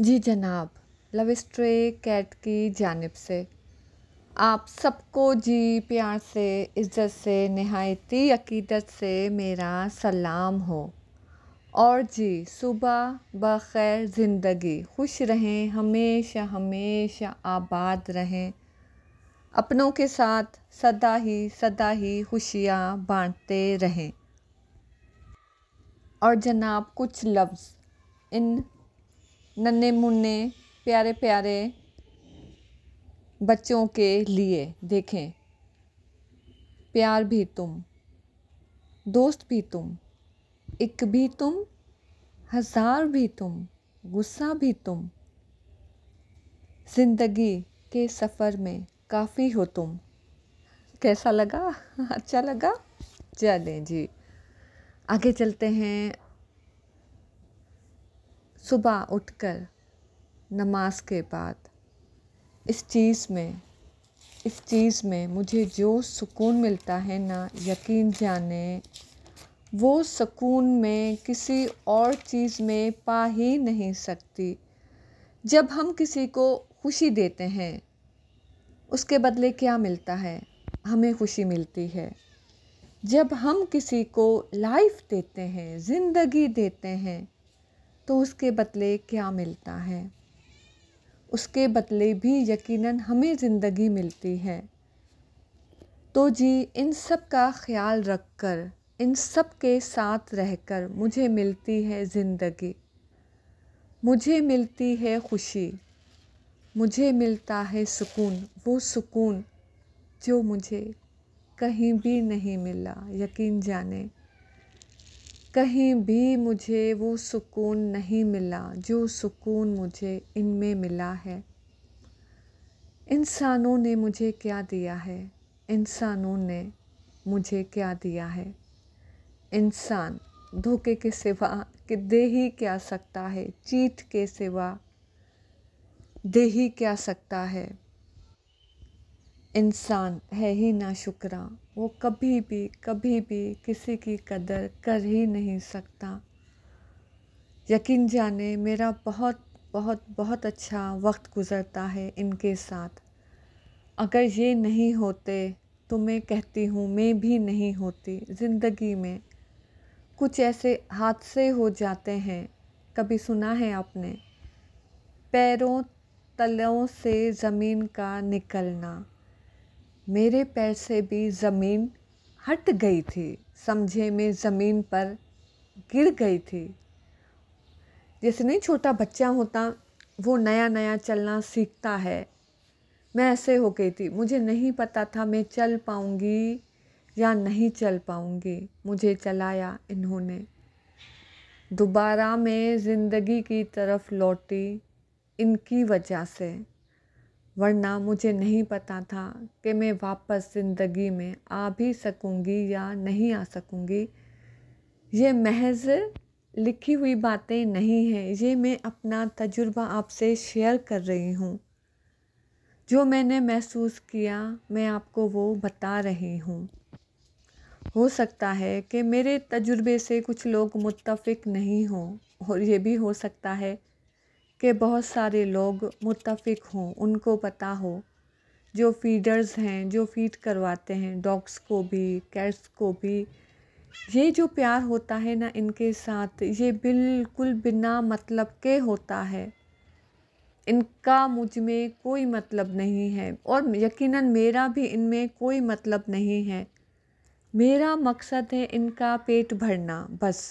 जी जनाब love stray cat की जानब से आप सबको जी प्यार से इज़्ज़त से नहायती अकीदत से मेरा सलाम हो और जी सुबह बखैर ज़िंदगी खुश रहें हमेशा हमेशा आबाद रहें अपनों के साथ सदा ही सदा ही खुशियाँ बांटते रहें और जनाब कुछ लफ्ज़ इन नन्हे मुन्ने प्यारे प्यारे बच्चों के लिए देखें प्यार भी तुम दोस्त भी तुम एक भी तुम हज़ार भी तुम गुस्सा भी तुम ज़िंदगी के सफ़र में काफ़ी हो तुम कैसा लगा अच्छा लगा चलें जी आगे चलते हैं सुबह उठकर नमाज के बाद इस चीज़ में इस चीज़ में मुझे जो सुकून मिलता है ना यकीन जाने वो सुकून में किसी और चीज़ में पा ही नहीं सकती जब हम किसी को खुशी देते हैं उसके बदले क्या मिलता है हमें खुशी मिलती है जब हम किसी को लाइफ देते हैं ज़िंदगी देते हैं तो उसके बदले क्या मिलता है उसके बदले भी यकीनन हमें ज़िंदगी मिलती है तो जी इन सब का ख्याल रख कर इन सब के साथ रहकर मुझे मिलती है ज़िंदगी मुझे मिलती है खुशी मुझे मिलता है सुकून वो सुकून जो मुझे कहीं भी नहीं मिला यकीन जाने कहीं भी मुझे वो सुकून नहीं मिला जो सुकून मुझे इनमें मिला है इंसानों ने मुझे क्या दिया है इंसानों ने मुझे क्या दिया है इंसान धोखे के सिवा कि दे ही क्या सकता है चीत के सिवा दे ही क्या सकता है इंसान है ही ना शुक्रा वो कभी भी कभी भी किसी की कदर कर ही नहीं सकता यकीन जाने मेरा बहुत बहुत बहुत अच्छा वक्त गुज़रता है इनके साथ अगर ये नहीं होते तो मैं कहती हूँ मैं भी नहीं होती ज़िंदगी में कुछ ऐसे हादसे हो जाते हैं कभी सुना है आपने पैरों तलों से ज़मीन का निकलना मेरे पैर से भी ज़मीन हट गई थी समझे मैं ज़मीन पर गिर गई थी जैसे नहीं छोटा बच्चा होता वो नया नया चलना सीखता है मैं ऐसे हो गई थी मुझे नहीं पता था मैं चल पाऊँगी या नहीं चल पाऊँगी मुझे चलाया इन्होंने दोबारा मैं ज़िंदगी की तरफ लौटी इनकी वजह से वरना मुझे नहीं पता था कि मैं वापस ज़िंदगी में आ भी सकूँगी या नहीं आ सकूँगी ये महज लिखी हुई बातें नहीं हैं ये मैं अपना तजुर्बा आपसे शेयर कर रही हूँ जो मैंने महसूस किया मैं आपको वो बता रही हूँ हो सकता है कि मेरे तजुर्बे से कुछ लोग मुतफिक नहीं हों और ये भी हो सकता है के बहुत सारे लोग मुतफिक हों उनको पता हो जो फ़ीडर्स हैं जो फ़ीड करवाते हैं डॉग्स को भी कैट्स को भी ये जो प्यार होता है ना इनके साथ ये बिल्कुल बिना मतलब के होता है इनका मुझ में कोई मतलब नहीं है और यकीनन मेरा भी इनमें कोई मतलब नहीं है मेरा मकसद है इनका पेट भरना बस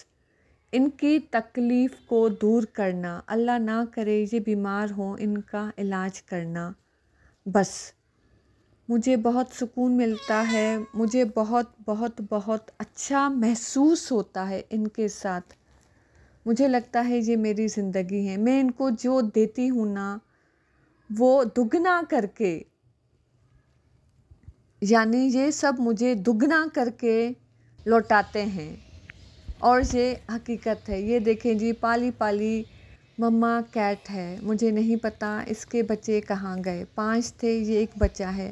इनकी तकलीफ़ को दूर करना अल्लाह ना करे ये बीमार हों इनका इलाज करना बस मुझे बहुत सुकून मिलता है मुझे बहुत बहुत बहुत अच्छा महसूस होता है इनके साथ मुझे लगता है ये मेरी ज़िंदगी है मैं इनको जो देती हूँ ना वो दुगना करके यानी ये सब मुझे दुगना करके लौटाते हैं और ये हकीकत है ये देखें जी पाली पाली मम्मा कैट है मुझे नहीं पता इसके बच्चे कहाँ गए पांच थे ये एक बच्चा है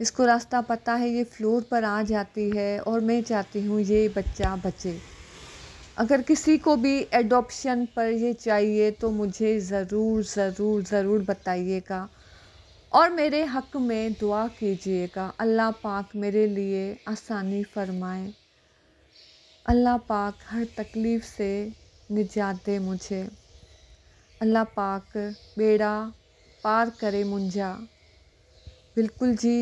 इसको रास्ता पता है ये फ्लोर पर आ जाती है और मैं चाहती हूँ ये बच्चा बचे अगर किसी को भी एडॉप्शन पर ये चाहिए तो मुझे ज़रूर ज़रूर ज़रूर बताइएगा और मेरे हक में दुआ कीजिएगा अल्लाह पाक मेरे लिए आसानी फरमाएँ अल्लाह पाक हर तकलीफ़ से निजात दे मुझे अल्लाह पाक बेड़ा पार करे मुंजा बिल्कुल जी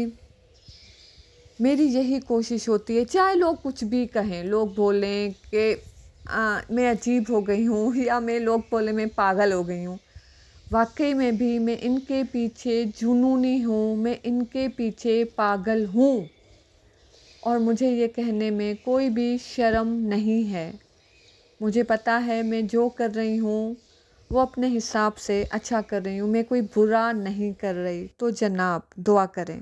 मेरी यही कोशिश होती है चाहे लोग कुछ भी कहें लोग बोलें कि मैं अजीब हो गई हूँ या मैं लोग बोले मैं पागल हो गई हूँ वाकई में भी मैं इनके पीछे जुनूनी हूँ मैं इनके पीछे पागल हूँ और मुझे ये कहने में कोई भी शर्म नहीं है मुझे पता है मैं जो कर रही हूँ वो अपने हिसाब से अच्छा कर रही हूँ मैं कोई बुरा नहीं कर रही तो जनाब दुआ करें